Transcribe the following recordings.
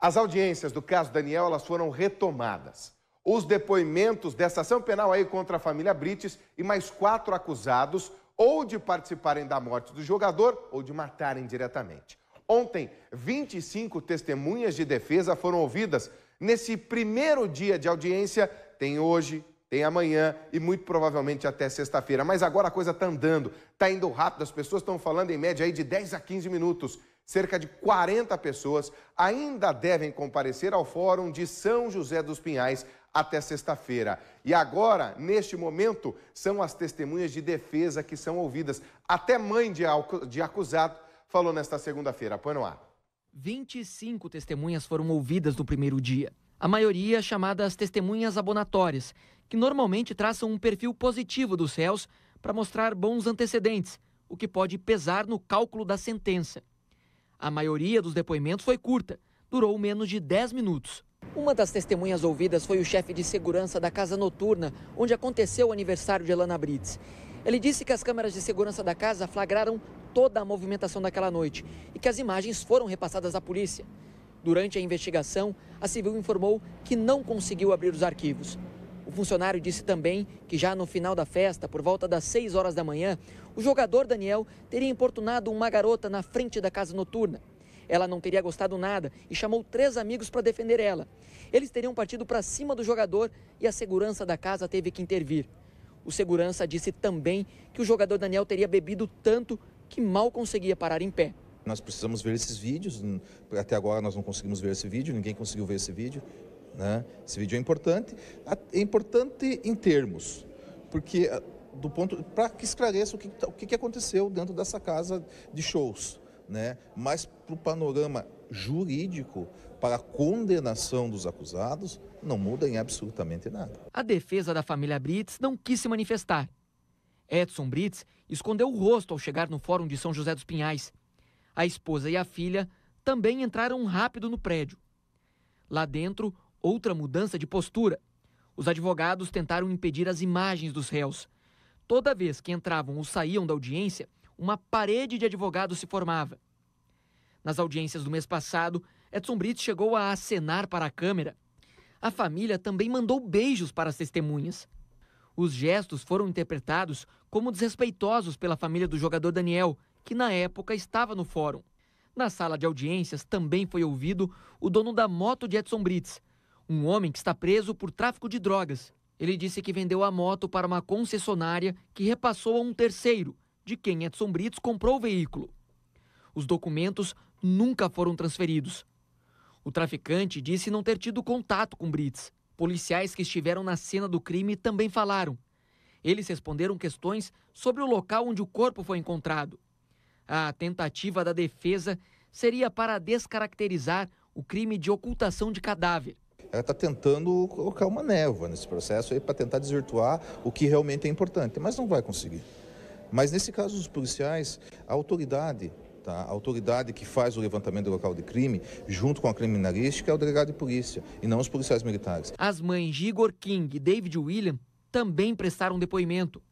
As audiências do caso Daniel elas foram retomadas. Os depoimentos dessa ação penal aí contra a família Brites e mais quatro acusados ou de participarem da morte do jogador ou de matarem diretamente. Ontem, 25 testemunhas de defesa foram ouvidas nesse primeiro dia de audiência. Tem hoje, tem amanhã e muito provavelmente até sexta-feira. Mas agora a coisa está andando, está indo rápido, as pessoas estão falando em média aí de 10 a 15 minutos cerca de 40 pessoas ainda devem comparecer ao Fórum de São José dos Pinhais até sexta-feira. E agora, neste momento, são as testemunhas de defesa que são ouvidas. Até mãe de acusado falou nesta segunda-feira. Põe no ar. 25 testemunhas foram ouvidas no primeiro dia. A maioria chamadas testemunhas abonatórias, que normalmente traçam um perfil positivo dos réus para mostrar bons antecedentes, o que pode pesar no cálculo da sentença. A maioria dos depoimentos foi curta, durou menos de 10 minutos. Uma das testemunhas ouvidas foi o chefe de segurança da casa noturna, onde aconteceu o aniversário de Elana Brits. Ele disse que as câmeras de segurança da casa flagraram toda a movimentação daquela noite e que as imagens foram repassadas à polícia. Durante a investigação, a civil informou que não conseguiu abrir os arquivos funcionário disse também que já no final da festa, por volta das 6 horas da manhã, o jogador Daniel teria importunado uma garota na frente da casa noturna. Ela não teria gostado nada e chamou três amigos para defender ela. Eles teriam partido para cima do jogador e a segurança da casa teve que intervir. O segurança disse também que o jogador Daniel teria bebido tanto que mal conseguia parar em pé. Nós precisamos ver esses vídeos. Até agora nós não conseguimos ver esse vídeo, ninguém conseguiu ver esse vídeo. Né? Esse vídeo é importante, é importante em termos, porque ah, do ponto para que esclareça o que, o que aconteceu dentro dessa casa de shows, né? Mas para o panorama jurídico para a condenação dos acusados não muda em absolutamente nada. A defesa da família Brits não quis se manifestar. Edson Brits escondeu o rosto ao chegar no Fórum de São José dos Pinhais. A esposa e a filha também entraram rápido no prédio. Lá dentro, Outra mudança de postura. Os advogados tentaram impedir as imagens dos réus. Toda vez que entravam ou saíam da audiência, uma parede de advogados se formava. Nas audiências do mês passado, Edson Brito chegou a acenar para a câmera. A família também mandou beijos para as testemunhas. Os gestos foram interpretados como desrespeitosos pela família do jogador Daniel, que na época estava no fórum. Na sala de audiências também foi ouvido o dono da moto de Edson Brits, um homem que está preso por tráfico de drogas. Ele disse que vendeu a moto para uma concessionária que repassou a um terceiro, de quem Edson Brits comprou o veículo. Os documentos nunca foram transferidos. O traficante disse não ter tido contato com Brits. Policiais que estiveram na cena do crime também falaram. Eles responderam questões sobre o local onde o corpo foi encontrado. A tentativa da defesa seria para descaracterizar o crime de ocultação de cadáver está tentando colocar uma névoa nesse processo aí para tentar desvirtuar o que realmente é importante, mas não vai conseguir. Mas nesse caso dos policiais, a autoridade, tá? a autoridade que faz o levantamento do local de crime, junto com a criminalística, é o delegado de polícia e não os policiais militares. As mães Igor King e David William também prestaram depoimento.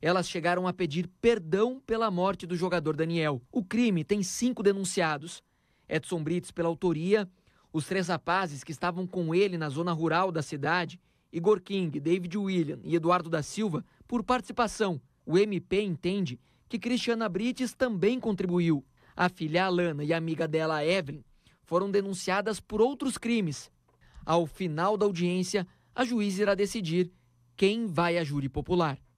Elas chegaram a pedir perdão pela morte do jogador Daniel. O crime tem cinco denunciados. Edson Brites pela autoria os três rapazes que estavam com ele na zona rural da cidade, Igor King, David William e Eduardo da Silva, por participação. O MP entende que Cristiana Brites também contribuiu. A filha Alana e a amiga dela, Evelyn, foram denunciadas por outros crimes. Ao final da audiência, a juíza irá decidir quem vai a júri popular.